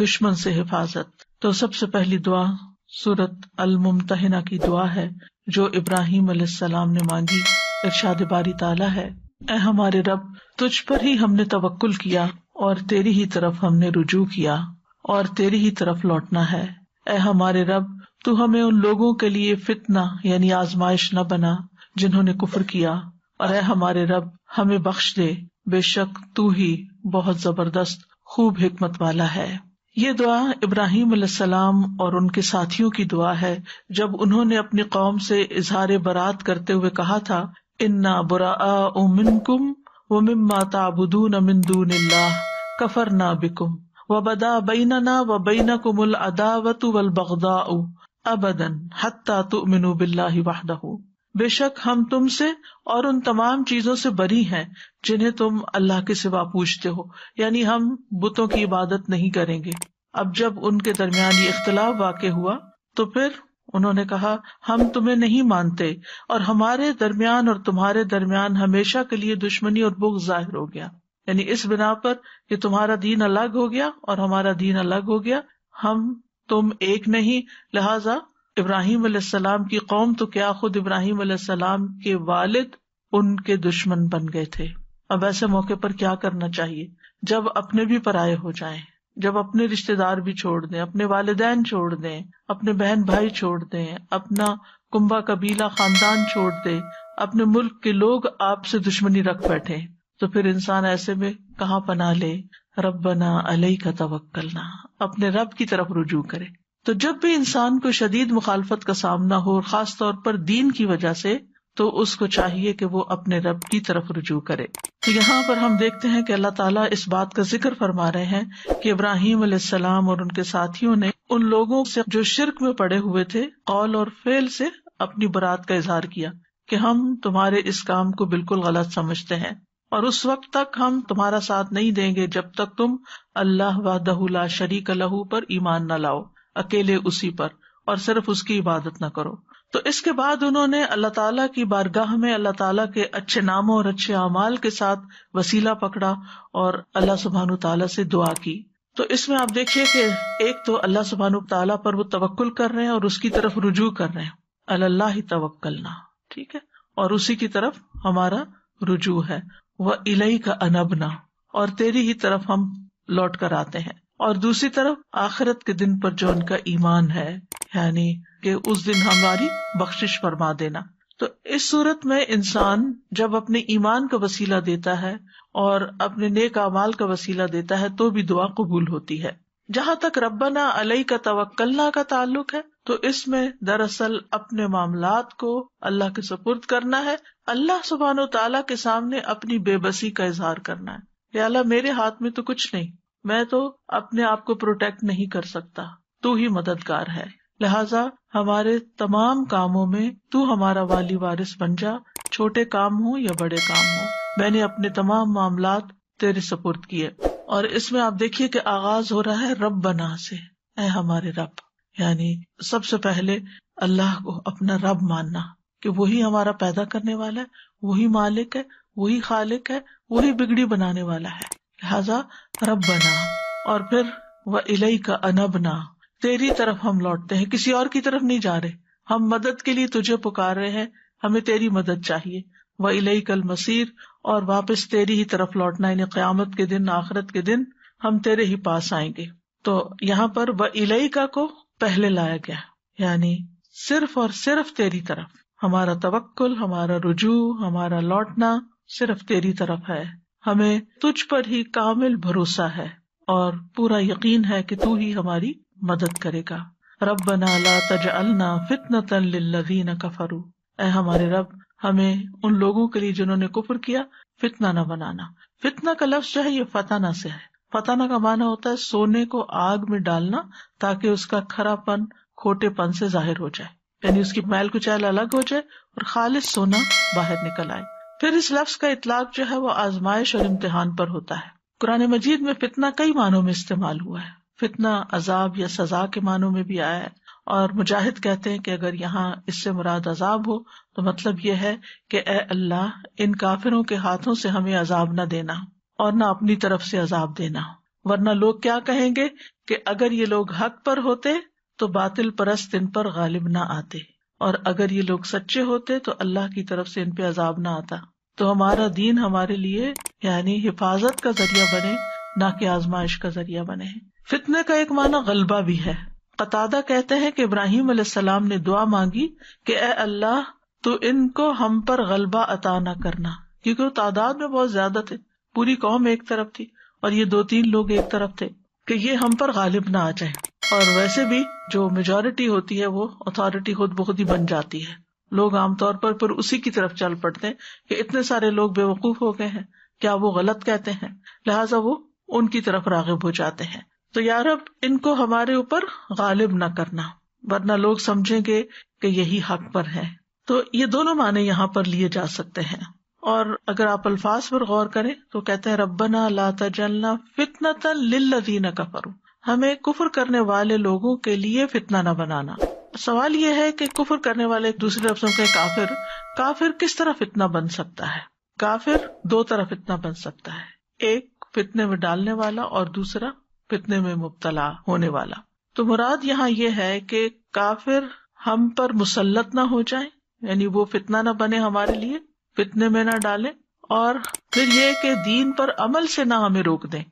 दुश्मन से हिफाजत तो सबसे पहली दुआ सूरत अल मुमतहना की दुआ है जो इब्राहिम अलैहिस्सलाम ने मांगी इरशाद बारी ताला है ए हमारे रब तुझ पर ही हमने तवक्ल किया और तेरी ही तरफ हमने रुजू किया और तेरी ही तरफ लौटना है ए हमारे रब तू हमें उन लोगों के लिए फितना यानी आजमाइश न बना जिन्होंने कुफर किया और ए हमारे रब हमें बख्श दे बेशक तू ही बहुत जबरदस्त खूब हिकमत वाला है ये दुआ इब्राहिम सलाम और उनके साथियों की दुआ है जब उन्होंने अपनी कौम से इजहार बरात करते हुए कहा था इन्ना बुरा मिनकुम व मिम्मा ताबुदून मिंदून कफर ना बिकुम व बदा बैना ना व बैना कुमुल अदावत वल बगदा अबदन हत्ता तो मिनु बिल्लाह बेशक हम तुम से और उन तमाम चीजों से बरी हैं जिन्हें तुम अल्लाह के सिवा पूछते हो यानी हम बुतों की इबादत नहीं करेंगे अब जब उनके दरमियान ये इख्तलाफ वाक हुआ तो फिर उन्होंने कहा हम तुम्हें नहीं मानते और हमारे दरमियान और तुम्हारे दरमियान हमेशा के लिए दुश्मनी और बुख जाहिर हो गया यानी इस बिना पर कि तुम्हारा दीन अलग हो गया और हमारा दीन अलग हो गया हम तुम एक नहीं लिहाजा इब्राहिम सलाम की कौम तो क्या खुद इब्राहिम सलाम के वालिद उनके दुश्मन बन गए थे अब ऐसे मौके पर क्या करना चाहिए जब अपने भी पराये हो जाएं जब अपने रिश्तेदार भी छोड़ दें अपने वालदेन छोड़ दें अपने बहन भाई छोड़ दें अपना कुंबा कबीला खानदान छोड़ दें अपने मुल्क के लोग आपसे दुश्मनी रख बैठे तो फिर इंसान ऐसे में कहाँ पना ले रब बना अलई का तवक्लना अपने रब की तरफ रुजू करे तो जब भी इंसान को शदीद मुखालफत का सामना हो और खास तौर पर दीन की वजह से तो उसको चाहिए कि वो अपने रब की तरफ रुजू करे तो यहाँ पर हम देखते हैं कि अल्लाह ताला इस बात का जिक्र फरमा रहे हैं कि इब्राहिम सलाम और उनके साथियों ने उन लोगों से जो शिरक में पड़े हुए थे कौल और फेल से अपनी बरात का इजहार किया कि हम तुम्हारे इस काम को बिल्कुल गलत समझते हैं और उस वक्त तक हम तुम्हारा साथ नहीं देंगे जब तक तुम अल्लाह वाहदहुल्ला शरीक लहू पर ईमान न लाओ अकेले उसी पर और सिर्फ उसकी इबादत न करो तो इसके बाद उन्होंने अल्लाह ताला की बारगाह में अल्लाह ताला के अच्छे नामों और अच्छे अमाल के साथ वसीला पकड़ा और अल्लाह सुबहान तला से दुआ की तो इसमें आप देखिए कि एक तो अल्लाह सुबहान तला पर वो तवक्ल कर रहे हैं और उसकी तरफ रुजू कर रहे हैं अल्लाह ही तवक्ल ना ठीक है और उसी की तरफ हमारा रुजू है वह इलही का अनबना और तेरी ही तरफ हम लौट कर आते हैं और दूसरी तरफ आखिरत के दिन पर जो उनका ईमान है यानी कि उस दिन हमारी बख्शिश फरमा देना तो इस सूरत में इंसान जब अपने ईमान का वसीला देता है और अपने नेक अमाल का वसीला देता है तो भी दुआ कबूल होती है जहाँ तक रब्बना अलई का तवक्लना का ताल्लुक है तो इसमें दरअसल अपने मामलात को अल्लाह के सपुर्द करना है अल्लाह सुबहान तला के सामने अपनी बेबसी का इजहार करना है अल्लाह मेरे हाथ में तो कुछ नहीं मैं तो अपने आप को प्रोटेक्ट नहीं कर सकता तू ही मददगार है लिहाजा हमारे तमाम कामों में तू हमारा वाली वारिस बन जा छोटे काम हो या बड़े काम हो मैंने अपने तमाम मामला तेरे सपुर्द किए और इसमें आप देखिए कि आगाज हो रहा है रब बना से ऐ हमारे रब यानी सबसे पहले अल्लाह को अपना रब मानना कि वही हमारा पैदा करने वाला है वही मालिक है वही खालिक है वही बिगड़ी बनाने वाला है लिहाजा रब बना और फिर वह इलाई का अनबना तेरी तरफ हम लौटते हैं किसी और की तरफ नहीं जा रहे हम मदद के लिए तुझे पुकार रहे हैं हमें तेरी मदद चाहिए वह इलाई कल मसीर और वापस तेरी ही तरफ लौटना यानी क्यामत के दिन आखरत के दिन हम तेरे ही पास आएंगे तो यहाँ पर वह इलाई का को पहले लाया गया यानी सिर्फ और सिर्फ तेरी तरफ हमारा तवक्ल हमारा रुझू हमारा लौटना सिर्फ तेरी तरफ है हमें तुझ पर ही कामिल भरोसा है और पूरा यकीन है कि तू ही हमारी मदद करेगा रब बना ला तज अलना फितन तन लवीन कफरू ए हमारे रब हमें उन लोगों के लिए जिन्होंने कुफर किया फितना न बनाना फितना का लफ्ज है ये फताना से है फताना का माना होता है सोने को आग में डालना ताकि उसका खरापन खोटेपन से जाहिर हो जाए यानी उसकी मैल कुचैल अलग हो जाए और खालिश सोना बाहर निकल आए फिर इस लफ्ज का इतलाक जो है वो आजमाइश और इम्तिहान पर होता है कुरान मजीद में फितना कई मानों में इस्तेमाल हुआ है फितना अजाब या सजा के मानों में भी आया है और मुजाहिद कहते हैं कि अगर यहाँ इससे मुराद अजाब हो तो मतलब यह है कि ए अल्लाह इन काफिरों के हाथों से हमें अजाब न देना और न अपनी तरफ से अजाब देना वरना लोग क्या कहेंगे कि अगर ये लोग हक पर होते तो बातिल परस्त इन पर गालिब न आते और अगर ये लोग सच्चे होते तो अल्लाह की तरफ से इन पे अजाब न आता तो हमारा दीन हमारे लिए यानी हिफाजत का जरिया बने ना कि आजमाइश का जरिया बने फितने का एक माना गलबा भी है कतादा कहते हैं कि इब्राहिम सलाम ने दुआ मांगी कि ए अल्लाह तो इनको हम पर गलबा अता न करना क्योंकि वो तादाद में बहुत ज्यादा थे पूरी कौम एक तरफ थी और ये दो तीन लोग एक तरफ थे कि ये हम पर गालिब ना आ जाए और वैसे भी जो मेजोरिटी होती है वो अथॉरिटी खुद बहुत ही बन जाती है लोग आमतौर पर फिर उसी की तरफ चल पड़ते हैं कि इतने सारे लोग बेवकूफ हो गए हैं क्या वो गलत कहते हैं लिहाजा वो उनकी तरफ रागिब हो जाते हैं तो यार अब इनको हमारे ऊपर गालिब न करना वरना लोग समझेंगे कि यही हक पर है तो ये दोनों माने यहाँ पर लिए जा सकते हैं और अगर आप अल्फाज पर गौर करें तो कहते हैं रब्बना ला तजलना फितना तन लिल्लदीन कफरू हमें कुफर करने वाले लोगों के लिए फितना न बनाना सवाल ये है कि कुफर करने वाले दूसरे लफ्जों के काफिर काफिर किस तरह फितना बन सकता है काफिर दो तरह फितना बन सकता है एक फितने में डालने वाला और दूसरा फितने में मुबतला होने वाला तो मुराद यहाँ ये है कि काफिर हम पर मुसलत ना हो जाए यानी वो फितना ना बने हमारे लिए फितने में ना डाले और फिर ये कि दीन पर अमल से ना हमें रोक दें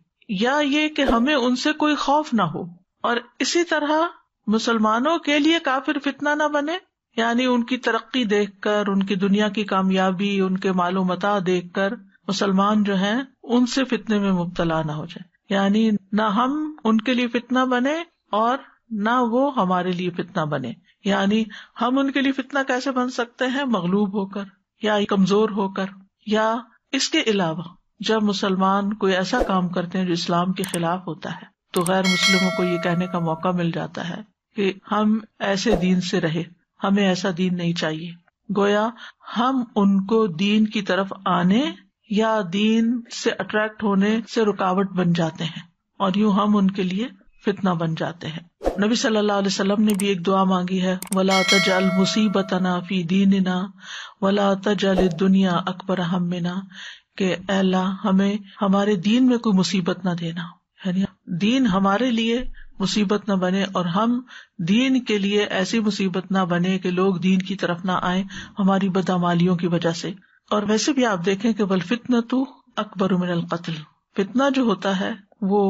या ये कि हमें उनसे कोई खौफ ना हो और इसी तरह मुसलमानों के लिए काफिर फितना ना बने यानी उनकी तरक्की देखकर उनकी दुनिया की कामयाबी उनके मालो मता देख कर मुसलमान जो हैं उनसे फितने में मुबतला न हो जाए यानी न हम उनके लिए फितना बने और न वो हमारे लिए फितना बने यानी हम उनके लिए फितना कैसे बन सकते हैं मगलूब होकर या कमजोर होकर या इसके अलावा जब मुसलमान कोई ऐसा काम करते हैं जो इस्लाम के खिलाफ होता है तो गैर मुस्लिमों को ये कहने का मौका मिल जाता है कि हम ऐसे दीन से रहे हमें ऐसा दीन नहीं चाहिए गोया हम उनको दीन की तरफ आने या दीन से अट्रैक्ट होने से रुकावट बन जाते हैं और यूं हम उनके लिए फितना बन जाते हैं नबी सल्लल्लाहु अलैहि वसल्लम ने भी एक दुआ मांगी है वला तजल मुसीबत फी दीनना वला तजल दुनिया अकबर ना के अल्लाह हमें हमारे दीन में कोई मुसीबत ना देना दीन हमारे लिए मुसीबत न बने और हम दीन के लिए ऐसी मुसीबत न बने कि लोग दीन की तरफ ना आए हमारी बदामालियों की वजह से और वैसे भी आप देखें कि बल फितना तो अकबर उमिन कत्ल फितना जो होता है वो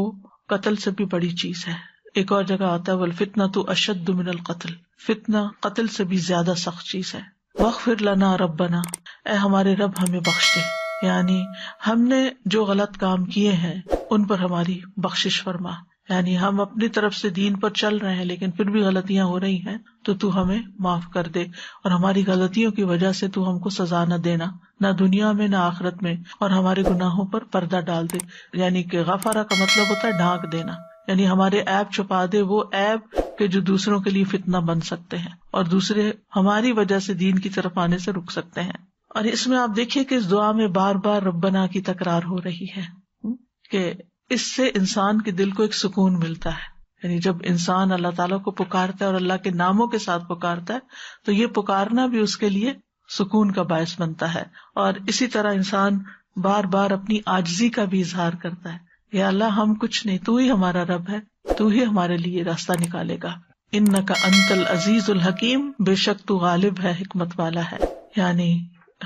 कत्ल से भी बड़ी चीज है एक और जगह आता है वल फितना तो अशद मिनल कत्ल फितना कत्ल से भी ज्यादा सख्त चीज है वक्फिर लना रब बना ए हमारे रब हमें बख्श दे यानी हमने जो गलत काम किए हैं उन पर हमारी बख्शिश फरमा यानी हम अपनी तरफ से दीन पर चल रहे हैं लेकिन फिर भी गलतियां हो रही हैं तो तू हमें माफ कर दे और हमारी गलतियों की वजह से तू हमको सजा न देना न दुनिया में न आखरत में और हमारे गुनाहों पर पर्दा डाल दे यानी कि गफारा का मतलब होता है ढांक देना यानी हमारे ऐप छुपा दे वो ऐप के जो दूसरों के लिए फितना बन सकते हैं और दूसरे हमारी वजह से दीन की तरफ आने से रुक सकते हैं और इसमें आप देखिए कि इस दुआ में बार बार रब्बना की तकरार हो रही है के इससे इंसान के दिल को एक सुकून मिलता है यानी जब इंसान अल्लाह ताला को पुकारता है और अल्लाह के नामों के साथ पुकारता है तो ये पुकारना भी उसके लिए सुकून का बायस बनता है और इसी तरह इंसान बार बार अपनी आजजी का भी इजहार करता है या अल्लाह हम कुछ नहीं तू ही हमारा रब है तू ही हमारे लिए रास्ता निकालेगा इन न का अंतल अजीज उल हकीम बेशक तू गालिब है हिकमत वाला है यानी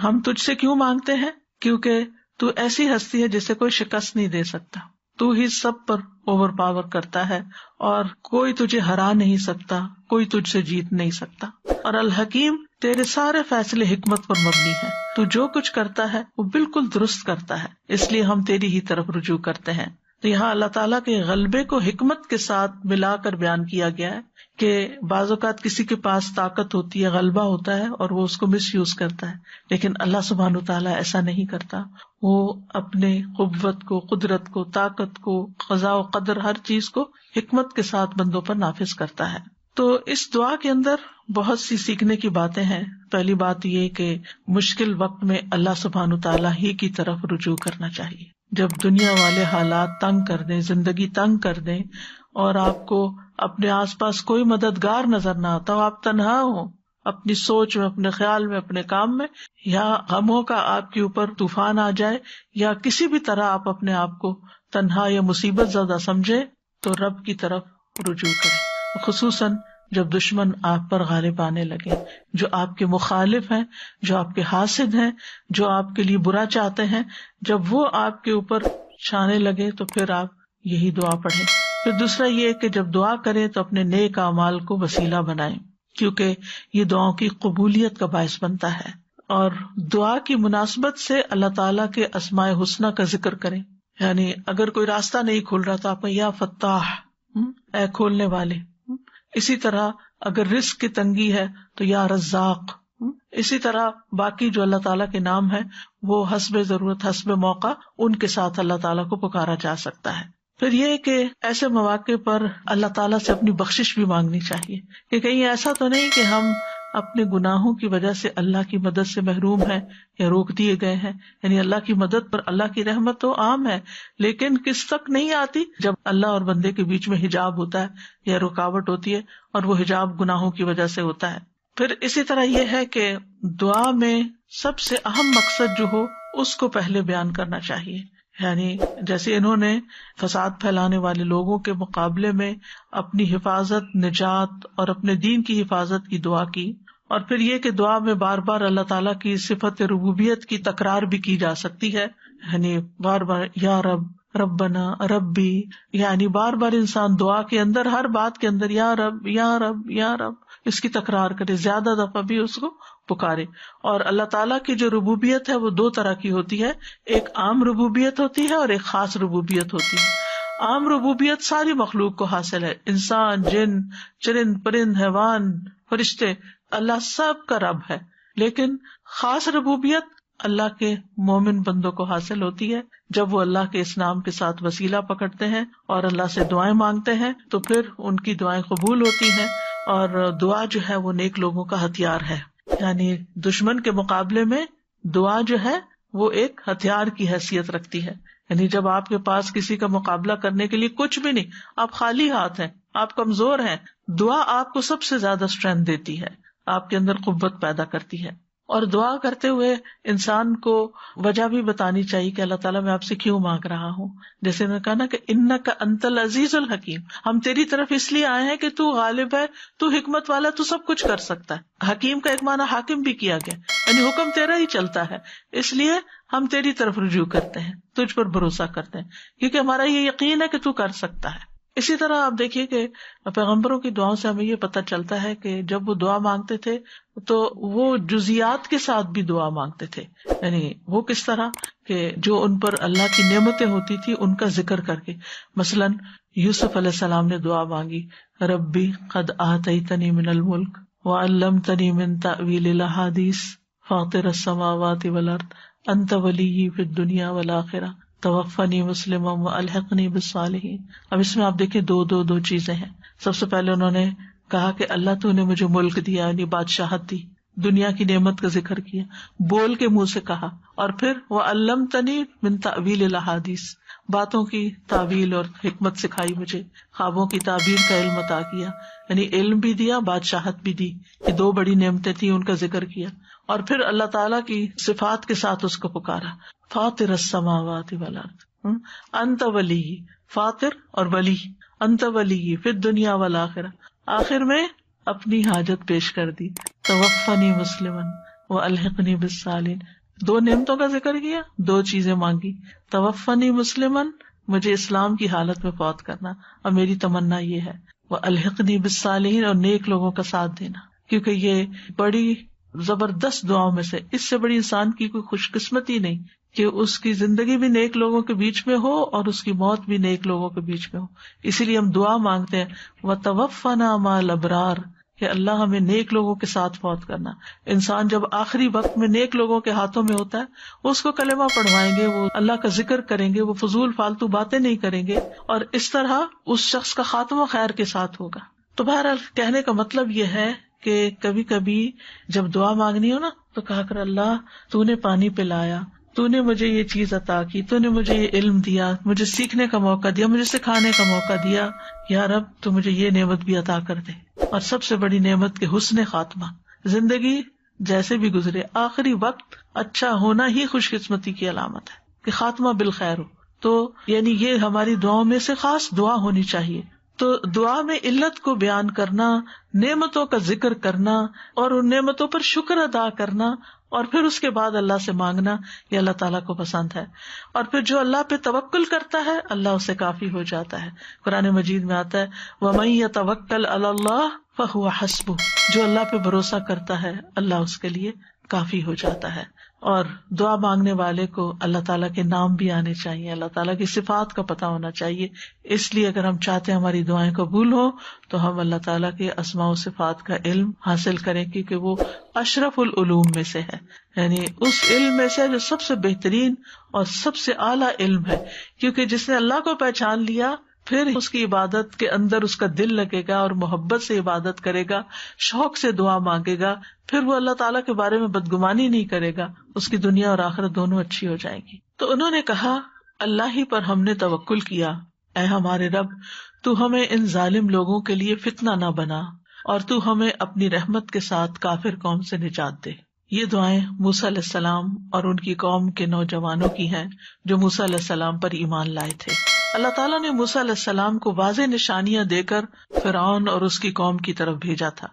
हम तुझसे क्यों मांगते हैं क्योंकि तू ऐसी हस्ती है जिसे कोई शिकस्त नहीं दे सकता तू ही सब पर ओवर पावर करता है और कोई तुझे हरा नहीं सकता कोई तुझसे जीत नहीं सकता और अल हकीम तेरे सारे फैसले हिकमत पर मबनी है तू जो कुछ करता है वो बिल्कुल दुरुस्त करता है इसलिए हम तेरी ही तरफ रुजू करते हैं तो यहाँ अल्लाह तला के गलबे को हिकमत के साथ मिला कर बयान किया गया है कि बाज़ात किसी के पास ताकत होती है गलबा होता है और वो उसको मिस यूज करता है लेकिन अल्लाह सुबहान तला ऐसा नहीं करता वो अपने कुत को कुदरत को ताकत को खजा कदर हर चीज को हिकमत के साथ बंदों पर नाफिज करता है तो इस दुआ के अंदर बहुत सी सीखने की बातें हैं पहली बात ये कि मुश्किल वक्त में अल्लाह सुबहान तला ही की तरफ रुजू करना चाहिए जब दुनिया वाले हालात तंग कर दें जिंदगी तंग कर दें और आपको अपने आसपास कोई मददगार नजर ना आता हो आप तनहा हो अपनी सोच में अपने ख्याल में अपने काम में या गमों का आपके ऊपर तूफान आ जाए या किसी भी तरह आप अपने आप को तनहा या मुसीबत ज्यादा समझे तो रब की तरफ रुजू करें खसूसन जब दुश्मन आप पर गालिब पाने लगे जो आपके मुखालिफ हैं जो आपके हासिद हैं जो आपके लिए बुरा चाहते हैं जब वो आपके ऊपर छाने लगे तो फिर आप यही दुआ पढ़े फिर दूसरा ये कि जब दुआ करें तो अपने नए कामाल को वसीला बनाए क्योंकि ये दुआओं की कबूलियत का बायस बनता है और दुआ की मुनासबत से अल्लाह ताला के असमाय हुसना का जिक्र करें यानी अगर कोई रास्ता नहीं खोल रहा तो आप या फताह ए हम्म, खोलने वाले इसी तरह अगर रिस्क की तंगी है तो या रज़ाक हम्म? इसी तरह बाकी जो अल्लाह ताला के नाम है वो हसब जरूरत हसब मौका उनके साथ अल्लाह ताला को पुकारा जा सकता है फिर ये कि ऐसे मौके पर अल्लाह ताला से अपनी बख्शिश भी मांगनी चाहिए कि कहीं ऐसा तो नहीं कि हम अपने गुनाहों की वजह से अल्लाह की मदद से महरूम है या रोक दिए गए हैं यानी अल्लाह की मदद पर अल्लाह की रहमत तो आम है लेकिन किस तक नहीं आती जब अल्लाह और बंदे के बीच में हिजाब होता है या रुकावट होती है और वो हिजाब गुनाहों की वजह से होता है फिर इसी तरह यह है कि दुआ में सबसे अहम मकसद जो हो उसको पहले बयान करना चाहिए यानी जैसे इन्होंने फसाद फैलाने वाले लोगों के मुकाबले में अपनी हिफाजत निजात और अपने दीन की हिफाजत की दुआ की और फिर ये कि दुआ में बार बार अल्लाह ताला की सिफत रबूबियत की तकरार भी की जा सकती है यानी बार बार या रब रब बना रबी यानी बार बार इंसान दुआ के अंदर हर बात के अंदर या रब या रब या रब इसकी तकरार करे ज्यादा दफा भी उसको पुकारे और अल्लाह ताला की जो रबूबियत है वो दो तरह की होती है एक आम रबूबियत होती है और एक खास रबूबियत होती है आम रबूबियत सारी मखलूक को हासिल है इंसान जिन चरिंद परिंद हैवान फरिश्ते अल्लाह सब का रब है लेकिन खास रबूबियत अल्लाह के मोमिन बंदों को हासिल होती है जब वो अल्लाह के इस नाम के साथ वसीला पकड़ते हैं और अल्लाह से दुआएं मांगते हैं तो फिर उनकी दुआएं कबूल होती हैं और दुआ जो है वो नेक लोगों का हथियार है यानी दुश्मन के मुकाबले में दुआ जो है वो एक हथियार की हैसियत रखती है यानी जब आपके पास किसी का मुकाबला करने के लिए कुछ भी नहीं आप खाली हाथ हैं आप कमजोर हैं दुआ आपको सबसे ज्यादा स्ट्रेंथ देती है आपके अंदर कुब्बत पैदा करती है और दुआ करते हुए इंसान को वजह भी बतानी चाहिए कि अल्लाह ताला मैं आपसे क्यों मांग रहा हूँ जैसे उन्होंने कहा ना कि इन्ना का अंतल अजीज उल हकीम हम तेरी तरफ इसलिए आए हैं कि तू गालिब है तू हिकमत वाला तू सब कुछ कर सकता है हकीम का एक माना हाकिम भी किया गया यानी हुक्म तेरा ही चलता है इसलिए हम तेरी तरफ रुजू करते हैं तुझ पर भरोसा करते हैं क्योंकि हमारा ये यकीन है कि तू कर सकता है इसी तरह आप देखिए कि पैगम्बरों की दुआओं से हमें ये पता चलता है कि जब वो दुआ मांगते थे तो वो जुजियात के साथ भी दुआ मांगते थे यानी वो किस तरह के जो उन पर अल्लाह की नियमतें होती थी उनका जिक्र करके मसलन यूसुफ अलैहिस्सलाम ने दुआ मांगी रब्बी कद आतई तनी मिनल मुल्क व अल्लम तनी मिन तवील हादीस फातिर समावत वलर्द अंत वली फिर दुनिया वलाखिरा तवफ़नी मुस्लिम अलहकनी बसालहीन अब इसमें आप देखिये दो दो दो चीज़ें हैं सबसे पहले उन्होंने कहा कि अल्लाह तो ने मुझे मुल्क दिया यानी बादशाहत दी दुनिया की नेमत का जिक्र किया बोल के मुंह से कहा और फिर वो अल्लम तनी बिन तावील हादिस बातों की तावील और हिकमत सिखाई मुझे ख्वाबों की ताबीर का इल्म अता किया यानी इल्म भी दिया बादशाहत भी दी ये दो बड़ी नेमतें थी उनका जिक्र किया और फिर अल्लाह ताला की सिफात के साथ उसको पुकारा फातिर समावात वाला अंत वली फातिर और वली अंत वली फिर दुनिया वाला आखिर आखिर में अपनी हाजत पेश कर दी तवफनी मुस्लिम वो अलहनी बिसालिन दो नियमतों का जिक्र किया दो चीजें मांगी तवफनी मुस्लिमन मुझे इस्लाम की हालत में पौत करना और मेरी तमन्ना ये है वह अलहनी बिसालिन और नेक लोगों का साथ देना क्योंकि ये बड़ी जबरदस्त दुआओं में से इससे बड़ी इंसान की कोई खुशकिस्मती नहीं कि उसकी जिंदगी भी नेक लोगों के बीच में हो और उसकी मौत भी नेक लोगों के बीच में हो इसीलिए हम दुआ मांगते हैं व तवफना माल लबरार कि अल्लाह हमें नेक लोगों के साथ मौत करना इंसान जब आखिरी वक्त में नेक लोगों के हाथों में होता है उसको कलेमा पढ़वाएंगे वो अल्लाह का जिक्र करेंगे वो फजूल फालतू बातें नहीं करेंगे और इस तरह उस शख्स का खात्मा खैर के साथ होगा तो बहरहाल कहने का मतलब यह है कि कभी कभी जब दुआ मांगनी हो ना तो कहा कर अल्लाह तूने पानी पिलाया तूने मुझे ये चीज अता की तूने मुझे ये इल्म दिया मुझे सीखने का मौका दिया मुझे सिखाने का मौका दिया यार अब तो मुझे ये नेमत भी अता कर दे और सबसे बड़ी नेमत के हुसन खात्मा जिंदगी जैसे भी गुजरे आखिरी वक्त अच्छा होना ही खुशकिस्मती की अलामत है की खात्मा बिल खैर हो तो यानी ये हमारी दुआओं में से खास दुआ होनी चाहिए तो दुआ में इल्लत को बयान करना नेमतों का जिक्र करना और उन नेमतों पर शुक्र अदा करना और फिर उसके बाद अल्लाह से मांगना ये अल्लाह ताला को पसंद है और फिर जो अल्लाह पे तवक्ल करता है अल्लाह उसे काफी हो जाता है कुरान मजीद में आता है वमई तवक्ल अल्लाह फहुआ हसबू जो अल्लाह पे भरोसा करता है अल्लाह उसके लिए काफी हो जाता है और दुआ मांगने वाले को अल्लाह ताला के नाम भी आने चाहिए अल्लाह ताला की सिफात का पता होना चाहिए इसलिए अगर हम चाहते हैं हमारी दुआएं कबूल हो तो हम अल्लाह ताला के असमाओ सिफात का इल्म हासिल करें क्योंकि वो अशरफुल उलूम में से है यानी उस इल्म में से जो सबसे बेहतरीन और सबसे आला इल्म है क्योंकि जिसने अल्लाह को पहचान लिया फिर उसकी इबादत के अंदर उसका दिल लगेगा और मोहब्बत से इबादत करेगा शौक से दुआ मांगेगा फिर वो अल्लाह ताला के बारे में बदगुमानी नहीं करेगा उसकी दुनिया और आखिरत दोनों अच्छी हो जाएगी तो उन्होंने कहा अल्लाह ही पर हमने तवक्ल किया ए हमारे रब तू हमें इन जालिम लोगों के लिए फितना ना बना और तू हमें अपनी रहमत के साथ काफिर कौम से निजात दे ये दुआएं मूसा सलाम और उनकी कौम के नौजवानों की हैं जो मूसा सलाम पर ईमान लाए थे अल्लाह ताला ने मूसा को वाज निशानियां देकर फिरौन और उसकी कौम की तरफ भेजा था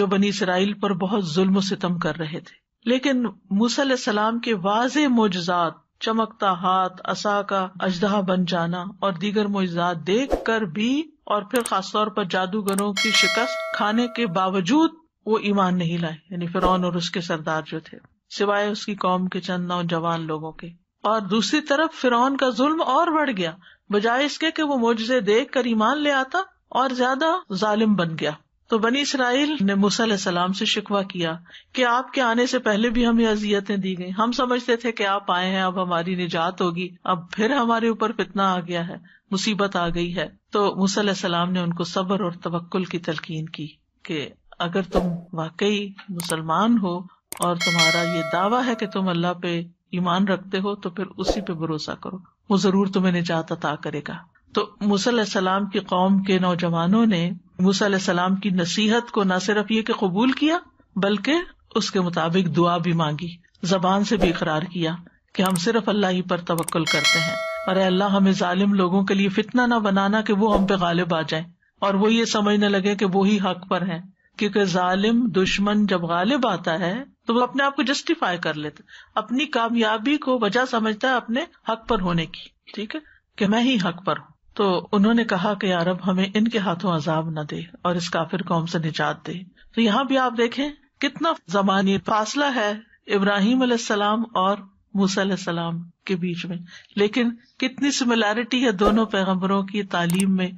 जो बनी इसराइल पर बहुत जुल्म सितम कर रहे थे लेकिन मूसा सलाम के वाज मोजात चमकता हाथ असा का अजदहा बन जाना और दीगर मोजात देख कर भी और फिर खासतौर पर जादूगरों की शिकस्त खाने के बावजूद वो ईमान नहीं लाए यानी फिरौन और उसके सरदार जो थे सिवाय उसकी कौम के चंद नौजवान लोगों के और दूसरी तरफ फिरौन का जुल्म और बढ़ गया बजाय इसके कि वो मुझसे देख कर ईमान ले आता और ज्यादा जालिम बन गया तो बनी इसराइल ने मूसम से शिकवा किया कि आपके आने से पहले भी हमें अजियतें दी गई हम समझते थे कि आप आए हैं अब हमारी निजात होगी अब फिर हमारे ऊपर फितना आ गया है मुसीबत आ गई है तो मूसम ने उनको सब्र और तवक्ल की तलकीन की कि अगर तुम वाकई मुसलमान हो और तुम्हारा ये दावा है कि तुम अल्लाह पे ईमान रखते हो तो फिर उसी पे भरोसा करो वो जरूर तुम्हें निजात अता करेगा तो मूसम की कौम के नौजवानों ने मूसम की नसीहत को न सिर्फ ये कि कबूल किया बल्कि उसके मुताबिक दुआ भी मांगी जबान से भी इकरार किया कि हम सिर्फ अल्लाह ही पर तवक्ल करते हैं और अल्लाह हमें जालिम लोगों के लिए फितना न बनाना कि वो हम पे गालिब आ जाए और वो ये समझने लगे कि वो ही हक पर है क्योंकि जालिम दुश्मन जब गालिब आता है तो वो अपने आप को जस्टिफाई कर लेता अपनी कामयाबी को वजह समझता है अपने हक पर होने की ठीक है कि मैं ही हक पर हूँ तो उन्होंने कहा कि यारब हमें इनके हाथों अजाब न दे और इस काफिर कौम से निजात दे तो यहाँ भी आप देखे कितना जमानी फासला है इब्राहिम सलाम और मूसा सलाम के बीच में लेकिन कितनी सिमिलैरिटी है दोनों पैगम्बरों की तालीम में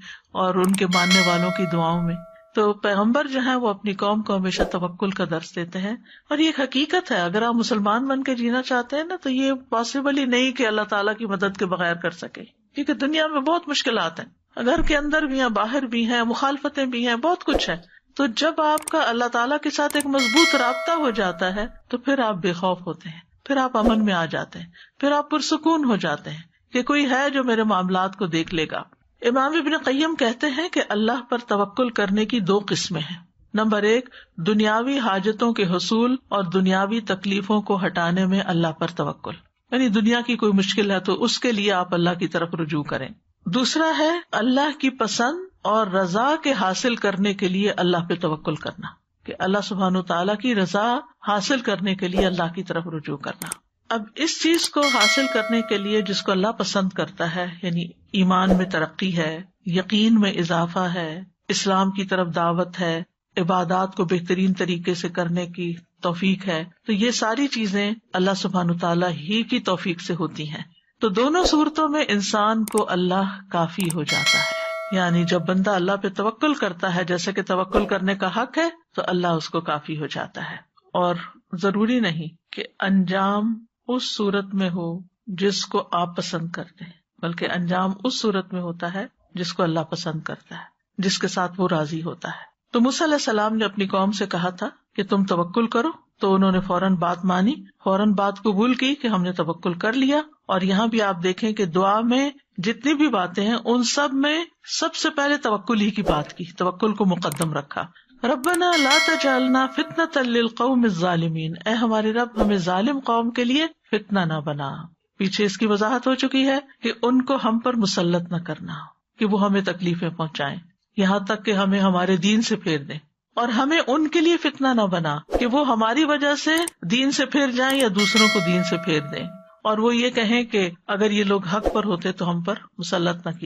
और उनके मानने वालों की दुआओं में तो पैगम्बर जो है वो अपनी कौम को हमेशा तवक्ल का दर्श देते हैं और ये हकीकत है अगर आप मुसलमान बन के जीना चाहते है ना तो ये पॉसिबल ही नहीं की अल्लाह ताला की मदद के बगैर कर सके क्यूँकी दुनिया में बहुत मुश्किल है घर के अंदर भी है बाहर भी है मुखालफते भी है बहुत कुछ है तो जब आपका अल्लाह ताला के साथ एक मजबूत रबता हो जाता है तो फिर आप बेखौफ होते हैं फिर आप अमन में आ जाते हैं फिर आप पुरसकून हो जाते हैं कि कोई है जो मेरे मामला को देख लेगा इमाम इबन कैम कहते हैं कि अल्लाह पर तवक्ल करने की दो किस्में हैं नंबर एक दुनियावी हाजतों के हसूल और दुनियावी तकलीफों को हटाने में अल्लाह पर तवक्ल यानी दुनिया की कोई मुश्किल है तो उसके लिए आप अल्लाह की तरफ रुजू करें दूसरा है अल्लाह की पसंद और रजा के हासिल करने के लिए अल्लाह पे तवक्ल करना कि अल्लाह सुबहान तला की रजा हासिल करने के लिए अल्लाह की तरफ रुजू करना अब इस चीज को हासिल करने के लिए जिसको अल्लाह पसंद करता है यानी ईमान में तरक्की है यकीन में इजाफा है इस्लाम की तरफ दावत है इबादत को बेहतरीन तरीके से करने की तोफीक है तो ये सारी चीजें अल्लाह सुबहान तला ही की तोफीक से होती हैं तो दोनों सूरतों में इंसान को अल्लाह काफी हो जाता है यानी जब बंदा अल्लाह पे तवक्ल करता है जैसे कि तवक्ल करने का हक है तो अल्लाह उसको काफी हो जाता है और जरूरी नहीं कि अंजाम उस सूरत में हो जिसको आप पसंद करते हैं बल्कि अंजाम उस सूरत में होता है जिसको अल्लाह पसंद करता है जिसके साथ वो राजी होता है तो मूसा सलाम ने अपनी कौम से कहा था कि तुम तवक्ल करो तो उन्होंने फौरन बात मानी फौरन बात को भूल की कि हमने तवक्ल कर लिया और यहाँ भी आप देखें कि दुआ में जितनी भी बातें हैं उन सब में सबसे पहले तवक्ल ही की बात की तवक्ल को मुकदम रखा रबना लाता तजालना फितना तल्लिल कौम जालिमीन ए हमारे रब हमें जालिम कौम के लिए फितना न बना पीछे इसकी वजाहत हो चुकी है कि उनको हम पर मुसलत न करना कि वो हमें तकलीफें पहुंचाए यहाँ तक कि हमें हमारे दीन से फेर दें और हमें उनके लिए फितना न बना कि वो हमारी वजह से दीन से फेर जाए या दूसरों को दीन से फेर दें और वो ये कहें कि अगर ये लोग हक पर होते तो हम पर मुसलत न की